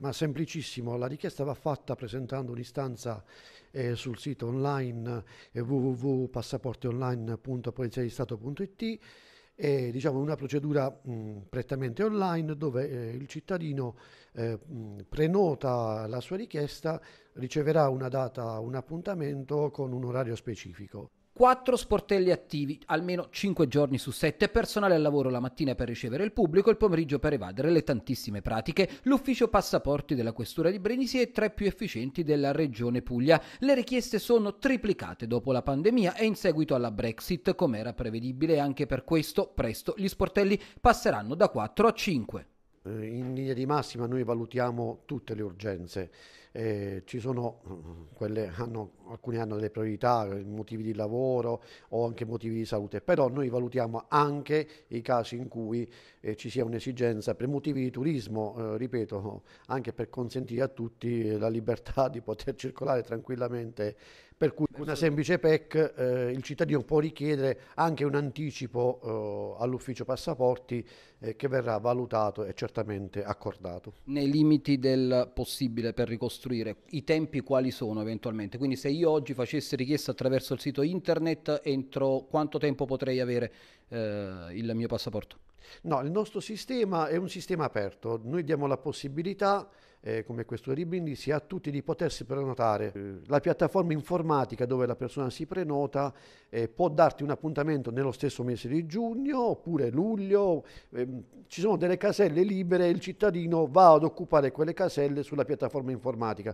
ma semplicissimo, la richiesta va fatta presentando un'istanza eh, sul sito online eh, www.passaporteonline.poliziadistato.it è diciamo, una procedura mh, prettamente online dove eh, il cittadino eh, mh, prenota la sua richiesta, riceverà una data, un appuntamento con un orario specifico. 4 sportelli attivi almeno 5 giorni su 7, personale al lavoro la mattina per ricevere il pubblico e il pomeriggio per evadere le tantissime pratiche, l'ufficio passaporti della questura di Brenisi è tra i più efficienti della regione Puglia. Le richieste sono triplicate dopo la pandemia e in seguito alla Brexit, come era prevedibile anche per questo, presto gli sportelli passeranno da 4 a 5. Eh, in linea di massima noi valutiamo tutte le urgenze, eh, ci sono mm, quelle hanno, alcune hanno delle priorità, eh, motivi di lavoro o anche motivi di salute, però noi valutiamo anche i casi in cui eh, ci sia un'esigenza per motivi di turismo, eh, ripeto, anche per consentire a tutti eh, la libertà di poter circolare tranquillamente. Per cui una semplice PEC il cittadino può richiedere anche un anticipo all'ufficio passaporti che verrà valutato e certificato certamente accordato. Nei limiti del possibile per ricostruire, i tempi quali sono eventualmente? Quindi se io oggi facessi richiesta attraverso il sito internet, entro quanto tempo potrei avere eh, il mio passaporto? No, il nostro sistema è un sistema aperto, noi diamo la possibilità, eh, come questo Ribindisi, a tutti di potersi prenotare. Eh, la piattaforma informatica dove la persona si prenota eh, può darti un appuntamento nello stesso mese di giugno oppure luglio, eh, ci sono delle caselle libere, e il cittadino va ad occupare quelle caselle sulla piattaforma informatica.